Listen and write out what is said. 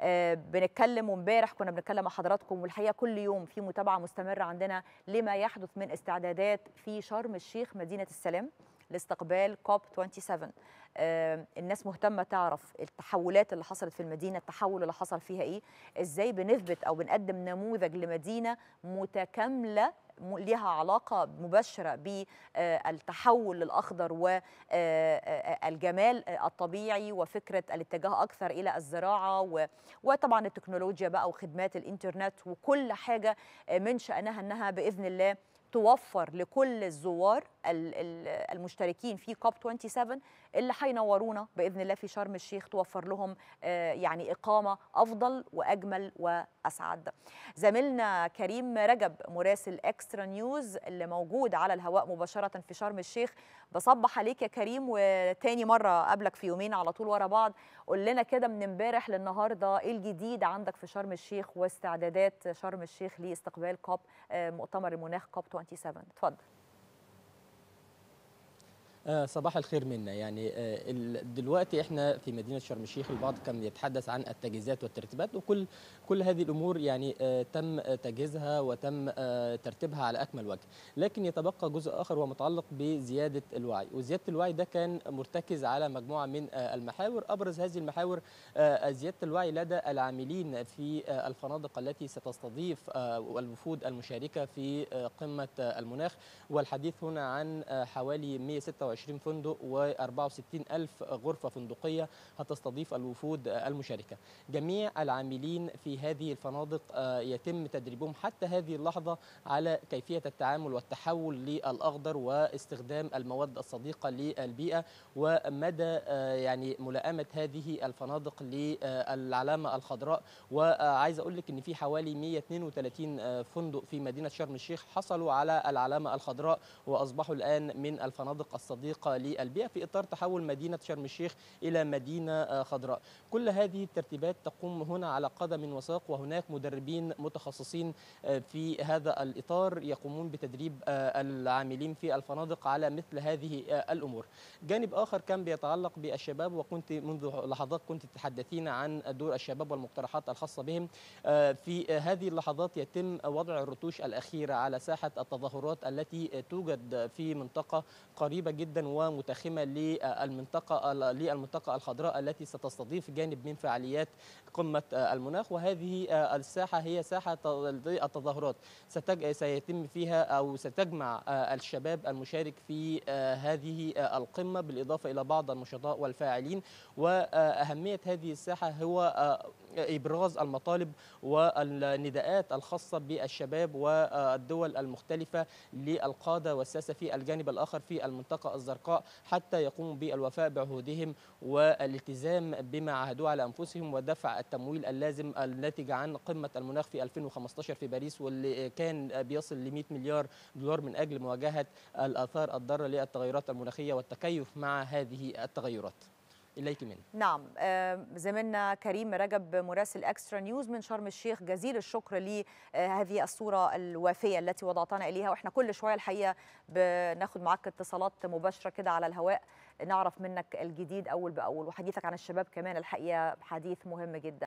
آه، بنتكلم وامبارح كنا بنتكلم مع حضراتكم والحقيقه كل يوم في متابعه مستمره عندنا لما يحدث من استعدادات في شرم الشيخ مدينه السلام لاستقبال كوب 27 آه، الناس مهتمه تعرف التحولات اللي حصلت في المدينه التحول اللي حصل فيها ايه ازاي بنثبت او بنقدم نموذج لمدينه متكامله ليها علاقه مباشره بالتحول آه، الأخضر والجمال آه، آه، الطبيعي وفكره الاتجاه اكثر الى الزراعه وطبعا التكنولوجيا بقى وخدمات الانترنت وكل حاجه من شانها انها باذن الله توفر لكل الزوار المشتركين في كوب 27 اللي هينورونا باذن الله في شرم الشيخ توفر لهم يعني اقامه افضل واجمل واسعد. زميلنا كريم رجب مراسل اكس اكسترا نيوز اللي موجود على الهواء مباشره في شرم الشيخ بصبح عليك يا كريم وتاني مره قبلك في يومين على طول ورا بعض قول لنا كده من امبارح للنهارده ايه الجديد عندك في شرم الشيخ واستعدادات شرم الشيخ لاستقبال كوب آه، مؤتمر المناخ كوب 27 اتفضل آه، صباح الخير منا يعني آه، دلوقتي احنا في مدينه شرم الشيخ البعض كان يتحدث عن التجهيزات والترتيبات وكل كل هذه الامور يعني آه، تم تجهيزها وتم ترتيبها على اكمل وجه لكن يتبقى جزء اخر ومتعلق بزياده الوعي وزياده الوعي ده كان مرتكز على مجموعه من المحاور ابرز هذه المحاور زياده الوعي لدى العاملين في الفنادق التي ستستضيف الوفود المشاركه في قمه المناخ والحديث هنا عن حوالي 126 27 فندق و64 ألف غرفة فندقية هتستضيف الوفود المشاركة جميع العاملين في هذه الفنادق آه، يتم تدريبهم حتى هذه اللحظة على كيفية التعامل والتحول للأخضر واستخدام المواد الصديقة للبيئة ومدى آه، يعني ملائمة هذه الفنادق للعلامة الخضراء وعايز أقول لك أن في حوالي 132 آه، فندق في مدينة شرم الشيخ حصلوا على العلامة الخضراء وأصبحوا الآن من الفنادق الصديقة صديقة للبيئة في إطار تحول مدينة شرم الشيخ إلى مدينة آه، خضراء كل هذه الترتيبات تقوم هنا على قدم وساق وهناك مدربين متخصصين آه، في هذا الإطار يقومون بتدريب آه، العاملين في الفنادق على مثل هذه الأمور جانب آخر كان بيتعلق بالشباب وكنت منذ لحظات كنت تتحدثين عن دور الشباب والمقترحات الخاصة بهم في هذه اللحظات يتم وضع الرتوش الأخيرة على ساحة التظاهرات التي توجد في منطقة قريبة جدا جدا ومتخمه للمنطقه للمنطقه الخضراء التي ستستضيف جانب من فعاليات قمه المناخ وهذه الساحه هي ساحه التظاهرات سيتم فيها او ستجمع الشباب المشارك في هذه القمه بالاضافه الى بعض النشطاء والفاعلين واهميه هذه الساحه هو إبراز المطالب والنداءات الخاصة بالشباب والدول المختلفة للقادة والساسة في الجانب الآخر في المنطقة الزرقاء حتى يقوموا بالوفاء بعهودهم والالتزام بما عهدوه على أنفسهم ودفع التمويل اللازم الناتج عن قمة المناخ في 2015 في باريس واللي كان بيصل ل 100 مليار دولار من أجل مواجهة الآثار الضارة للتغيرات المناخية والتكيف مع هذه التغيرات اليك منه نعم زميلنا كريم رجب مراسل اكسترا نيوز من شرم الشيخ جزيل الشكر لهذه آه، الصوره الوافيه التي وضعتنا اليها واحنا كل شويه الحقيقه بناخد معاك اتصالات مباشره كده على الهواء نعرف منك الجديد اول باول وحديثك عن الشباب كمان الحقيقه حديث مهم جدا